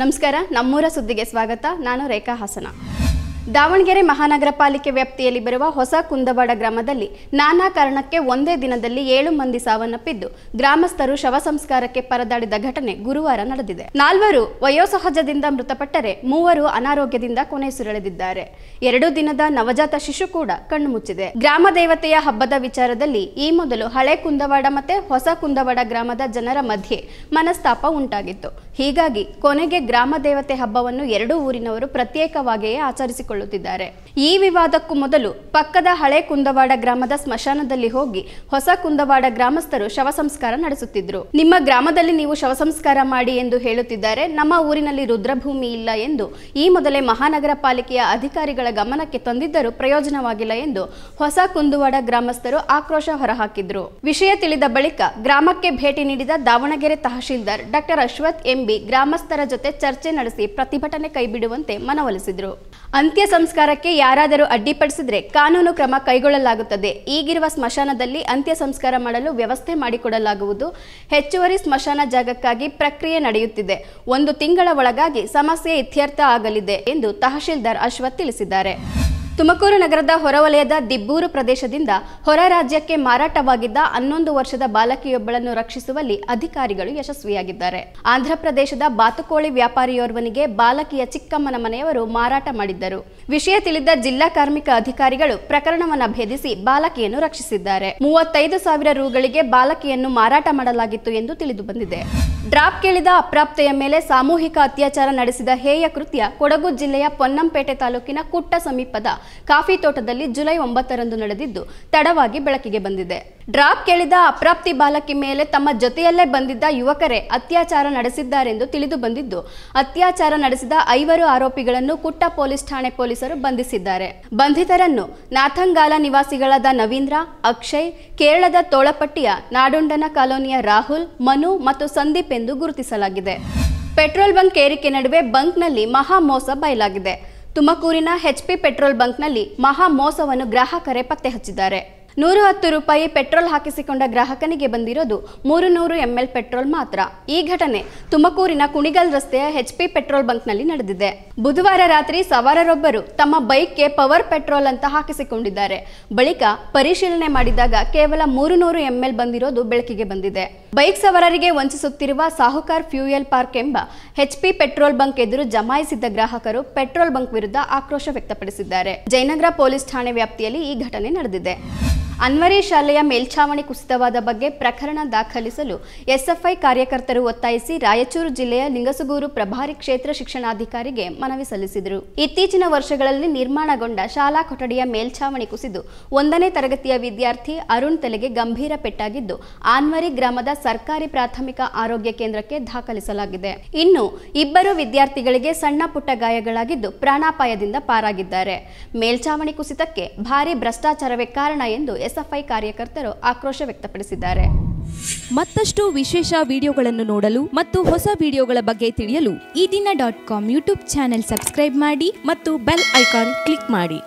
ನಮಸ್ಕಾರ ನಮ್ಮೂರ ಸುದ್ದಿಗೆ ಸ್ವಾಗತ ನಾನು ರೇಖಾ ಹಾಸನ ದಾವಣಗೆರೆ ಮಹಾನಗರ ಪಾಲಿಕೆ ವ್ಯಾಪ್ತಿಯಲ್ಲಿ ಬರುವ ಹೊಸ ಕುಂದವಾಡ ಗ್ರಾಮದಲ್ಲಿ ನಾನಾ ಕಾರಣಕ್ಕೆ ಒಂದೇ ದಿನದಲ್ಲಿ ಏಳು ಮಂದಿ ಸಾವನ್ನಪ್ಪಿದ್ದು ಗ್ರಾಮಸ್ಥರು ಶವ ಸಂಸ್ಕಾರಕ್ಕೆ ಪರದಾಡಿದ ಘಟನೆ ಗುರುವಾರ ನಡೆದಿದೆ ನಾಲ್ವರು ವಯೋಸಹಜದಿಂದ ಮೃತಪಟ್ಟರೆ ಮೂವರು ಅನಾರೋಗ್ಯದಿಂದ ಕೊನೆಯುಸಿರೆಳೆದಿದ್ದಾರೆ ಎರಡು ದಿನದ ನವಜಾತ ಶಿಶು ಕೂಡ ಕಣ್ಣು ಮುಚ್ಚಿದೆ ಗ್ರಾಮ ದೇವತೆಯ ಹಬ್ಬದ ವಿಚಾರದಲ್ಲಿ ಈ ಮೊದಲು ಹಳೆ ಕುಂದವಾಡ ಮತ್ತೆ ಹೊಸ ಕುಂದವಾಡ ಗ್ರಾಮದ ಜನರ ಮಧ್ಯೆ ಮನಸ್ತಾಪ ಉಂಟಾಗಿತ್ತು ಹೀಗಾಗಿ ಕೊನೆಗೆ ಗ್ರಾಮ ದೇವತೆ ಹಬ್ಬವನ್ನು ಎರಡೂ ಊರಿನವರು ಪ್ರತ್ಯೇಕವಾಗಿಯೇ ಆಚರಿಸಿಕೊಳ್ಳ ಹಂಚಿಕೊಳ್ಳುತ್ತಿದ್ದಾರೆ ಈ ವಿವಾದಕ್ಕೂ ಮೊದಲು ಪಕ್ಕದ ಹಳೆ ಕುಂದವಾಡ ಗ್ರಾಮದ ಸ್ಮಶಾನದಲ್ಲಿ ಹೋಗಿ ಹೊಸ ಕುಂದವಾಡ ಗ್ರಾಮಸ್ಥರು ಶವ ಸಂಸ್ಕಾರ ನಡೆಸುತ್ತಿದ್ರು ನಿಮ್ಮ ಗ್ರಾಮದಲ್ಲಿ ನೀವು ಶವ ಸಂಸ್ಕಾರ ಮಾಡಿ ಎಂದು ಹೇಳುತ್ತಿದ್ದಾರೆ ನಮ್ಮ ಊರಿನಲ್ಲಿ ರುದ್ರಭೂಮಿ ಇಲ್ಲ ಎಂದು ಈ ಮೊದಲೇ ಮಹಾನಗರ ಪಾಲಿಕೆಯ ಅಧಿಕಾರಿಗಳ ಗಮನಕ್ಕೆ ತಂದಿದ್ದರೂ ಪ್ರಯೋಜನವಾಗಿಲ್ಲ ಎಂದು ಹೊಸ ಕುಂದುವಾಡ ಗ್ರಾಮಸ್ಥರು ಆಕ್ರೋಶ ಹೊರಹಾಕಿದ್ರು ವಿಷಯ ತಿಳಿದ ಬಳಿಕ ಗ್ರಾಮಕ್ಕೆ ಭೇಟಿ ನೀಡಿದ ದಾವಣಗೆರೆ ತಹಶೀಲ್ದಾರ್ ಡಾಕ್ಟರ್ ಅಶ್ವಥ್ ಎಂಬಿ ಗ್ರಾಮಸ್ಥರ ಜೊತೆ ಚರ್ಚೆ ನಡೆಸಿ ಪ್ರತಿಭಟನೆ ಕೈಬಿಡುವಂತೆ ಮನವೊಲಿಸಿದ್ರು ಅಂತ್ಯ ಅಂತ್ಯ ಸಂಸ್ಕಾರಕ್ಕೆ ಯಾರಾದರೂ ಅಡ್ಡಿಪಡಿಸಿದ್ರೆ ಕಾನೂನು ಕ್ರಮ ಕೈಗೊಳ್ಳಲಾಗುತ್ತದೆ ಈಗಿರುವ ಸ್ಮಶಾನದಲ್ಲಿ ಅಂತ್ಯ ಸಂಸ್ಕಾರ ಮಾಡಲು ವ್ಯವಸ್ಥೆ ಮಾಡಿಕೊಡಲಾಗುವುದು ಹೆಚ್ಚುವರಿ ಸ್ಮಶಾನ ಜಾಗಕ್ಕಾಗಿ ಪ್ರಕ್ರಿಯೆ ನಡೆಯುತ್ತಿದೆ ಒಂದು ತಿಂಗಳ ಒಳಗಾಗಿ ಸಮಸ್ಯೆ ಇತ್ಯರ್ಥ ಆಗಲಿದೆ ಎಂದು ತಹಶೀಲ್ದಾರ್ ಅಶ್ವಥ್ ತಿಳಿಸಿದ್ದಾರೆ ತುಮಕೂರು ನಗರದ ಹೊರವಲಯದ ದಿಬ್ಬೂರು ಪ್ರದೇಶದಿಂದ ಹೊರ ರಾಜ್ಯಕ್ಕೆ ಮಾರಾಟವಾಗಿದ್ದ ಹನ್ನೊಂದು ವರ್ಷದ ಬಾಲಕಿಯೊಬ್ಬಳನ್ನು ರಕ್ಷಿಸುವಲ್ಲಿ ಅಧಿಕಾರಿಗಳು ಯಶಸ್ವಿಯಾಗಿದ್ದಾರೆ ಆಂಧ್ರಪ್ರದೇಶದ ಬಾತುಕೋಳಿ ವ್ಯಾಪಾರಿಯೋರ್ವನಿಗೆ ಬಾಲಕಿಯ ಚಿಕ್ಕಮ್ಮನ ಮನೆಯವರು ಮಾರಾಟ ಮಾಡಿದ್ದರು ವಿಷಯ ತಿಳಿದ ಜಿಲ್ಲಾ ಕಾರ್ಮಿಕ ಅಧಿಕಾರಿಗಳು ಪ್ರಕರಣವನ್ನು ಭೇದಿಸಿ ಬಾಲಕಿಯನ್ನು ರಕ್ಷಿಸಿದ್ದಾರೆ ಮೂವತ್ತೈದು ಸಾವಿರ ರುಗಳಿಗೆ ಬಾಲಕಿಯನ್ನು ಮಾರಾಟ ಮಾಡಲಾಗಿತ್ತು ಎಂದು ತಿಳಿದು ಬಂದಿದೆ ಡ್ರಾಪ್ ಕೇಳಿದ ಅಪ್ರಾಪ್ತೆಯ ಮೇಲೆ ಸಾಮೂಹಿಕ ಅತ್ಯಾಚಾರ ನಡೆಸಿದ ಹೇಯ ಕೃತ್ಯ ಕೊಡಗು ಜಿಲ್ಲೆಯ ಪೊನ್ನಂಪೇಟೆ ತಾಲೂಕಿನ ಕುಟ್ಟ ಸಮೀಪದ ಕಾಫಿ ತೋಟದಲ್ಲಿ ಜುಲೈ ಒಂಬತ್ತರಂದು ನಡೆದಿದ್ದು ತಡವಾಗಿ ಬೆಳಕಿಗೆ ಬಂದಿದೆ ಡ್ರಾಪ್ ಕೇಳಿದ ಅಪ್ರಾಪ್ತಿ ಬಾಲಕಿ ಮೇಲೆ ತಮ್ಮ ಜೊತೆಯಲ್ಲೇ ಬಂದಿದ್ದ ಯುವಕರೇ ಅತ್ಯಾಚಾರ ನಡೆಸಿದ್ದಾರೆಂದು ತಿಳಿದು ಬಂದಿದ್ದು ಅತ್ಯಾಚಾರ ನಡೆಸಿದ ಐವರು ಆರೋಪಿಗಳನ್ನು ಕುಟ್ಟ ಪೊಲೀಸ್ ಠಾಣೆ ಪೊಲೀಸರು ಬಂಧಿಸಿದ್ದಾರೆ ಬಂಧಿತರನ್ನು ನಾಥಂಗಾಲ ನಿವಾಸಿಗಳಾದ ನವೀಂದ್ರ ಅಕ್ಷಯ್ ಕೇರಳದ ತೋಳಪಟ್ಟಿಯ ನಾಡುಂಡನ ಕಾಲೋನಿಯ ರಾಹುಲ್ ಮನು ಮತ್ತು ಸಂದೀಪ್ ಎಂದು ಗುರುತಿಸಲಾಗಿದೆ ಪೆಟ್ರೋಲ್ ಬಂಕ್ ಏರಿಕೆ ನಡುವೆ ಬಂಕ್ನಲ್ಲಿ ಮಹಾ ಮೋಸ ಬಯಲಾಗಿದೆ ತುಮಕೂರಿನ ಎಚ್ಪಿ ಪೆಟ್ರೋಲ್ ಬಂಕ್ನಲ್ಲಿ ಮಹಾ ಮೋಸವನ್ನು ಗ್ರಾಹಕರೇ ಪತ್ತೆ ಹಚ್ಚಿದ್ದಾರೆ ನೂರು ಹತ್ತು ರೂಪಾಯಿ ಪೆಟ್ರೋಲ್ ಹಾಕಿಸಿಕೊಂಡ ಗ್ರಾಹಕನಿಗೆ ಬಂದಿರೋದು ಮೂರು ನೂರು ಎಂಎಲ್ ಪೆಟ್ರೋಲ್ ಮಾತ್ರ ಈ ಘಟನೆ ತುಮಕೂರಿನ ಕುಣಿಗಲ್ ರಸ್ತೆಯ ಹೆಚ್ಪಿ ಪೆಟ್ರೋಲ್ ಬಂಕ್ನಲ್ಲಿ ನಡೆದಿದೆ ಬುಧವಾರ ರಾತ್ರಿ ಸವಾರರೊಬ್ಬರು ತಮ್ಮ ಬೈಕ್ಗೆ ಪವರ್ ಪೆಟ್ರೋಲ್ ಅಂತ ಹಾಕಿಸಿಕೊಂಡಿದ್ದಾರೆ ಬಳಿಕ ಪರಿಶೀಲನೆ ಮಾಡಿದಾಗ ಕೇವಲ ಮೂರು ನೂರು ಎಂಎಲ್ ಬಂದಿರೋದು ಬೆಳಕಿಗೆ ಬಂದಿದೆ ಬೈಕ್ ಸವಾರರಿಗೆ ವಂಚಿಸುತ್ತಿರುವ ಸಾಹುಕಾರ್ ಫ್ಯೂಯಲ್ ಪಾರ್ಕ್ ಎಂಬ ಹೆಚ್ಪಿ ಪೆಟ್ರೋಲ್ ಬಂಕ್ ಎದುರು ಜಮಾಯಿಸಿದ್ದ ಗ್ರಾಹಕರು ಪೆಟ್ರೋಲ್ ಬಂಕ್ ವಿರುದ್ಧ ಆಕ್ರೋಶ ವ್ಯಕ್ತಪಡಿಸಿದ್ದಾರೆ ಜಯನಗರ ಪೊಲೀಸ್ ಠಾಣೆ ವ್ಯಾಪ್ತಿಯಲ್ಲಿ ಈ ಘಟನೆ ನಡೆದಿದೆ ಅನ್ವರಿ ಶಾಲೆಯ ಮೇಲ್ಛಾವಣಿ ಕುಸಿತವಾದ ಬಗ್ಗೆ ಪ್ರಕರಣ ದಾಖಲಿಸಲು ಎಸ್ಎಫ್ಐ ಕಾರ್ಯಕರ್ತರು ಒತ್ತಾಯಿಸಿ ರಾಯಚೂರು ಜಿಲ್ಲೆಯ ಲಿಂಗಸುಗೂರು ಪ್ರಭಾರಿ ಕ್ಷೇತ್ರ ಶಿಕ್ಷಣಾಧಿಕಾರಿಗೆ ಮನವಿ ಸಲ್ಲಿಸಿದರು ಇತ್ತೀಚಿನ ವರ್ಷಗಳಲ್ಲಿ ನಿರ್ಮಾಣಗೊಂಡ ಶಾಲಾ ಕೊಠಡಿಯ ಮೇಲ್ಛಾವಣಿ ಕುಸಿದು ಒಂದನೇ ತರಗತಿಯ ವಿದ್ಯಾರ್ಥಿ ಅರುಣ್ ತಲೆಗೆ ಗಂಭೀರ ಪೆಟ್ಟಾಗಿದ್ದು ಆನ್ವರಿ ಗ್ರಾಮದ ಸರ್ಕಾರಿ ಪ್ರಾಥಮಿಕ ಆರೋಗ್ಯ ಕೇಂದ್ರಕ್ಕೆ ದಾಖಲಿಸಲಾಗಿದೆ ಇನ್ನು ಇಬ್ಬರು ವಿದ್ಯಾರ್ಥಿಗಳಿಗೆ ಸಣ್ಣ ಪುಟ್ಟ ಗಾಯಗಳಾಗಿದ್ದು ಪ್ರಾಣಾಪಾಯದಿಂದ ಪಾರಾಗಿದ್ದಾರೆ ಮೇಲ್ಛಾವಣಿ ಕುಸಿತಕ್ಕೆ ಭಾರಿ ಭ್ರಷ್ಟಾಚಾರವೇ ಕಾರಣ ಎಂದು ಎಸ್ಎಫ್ಐ ಕಾರ್ಯಕರ್ತರು ಆಕ್ರೋಶ ವ್ಯಕ್ತಪಡಿಸಿದ್ದಾರೆ ಮತ್ತಷ್ಟು ವಿಶೇಷ ವಿಡಿಯೋಗಳನ್ನು ನೋಡಲು ಮತ್ತು ಹೊಸ ವಿಡಿಯೋಗಳ ಬಗ್ಗೆ ತಿಳಿಯಲು Ee Dina dot com YouTube channel subscribe ಮಾಡಿ ಮತ್ತು ಬೆಲ್ ಐಕಾನ್ ಕ್ಲಿಕ್ ಮಾಡಿ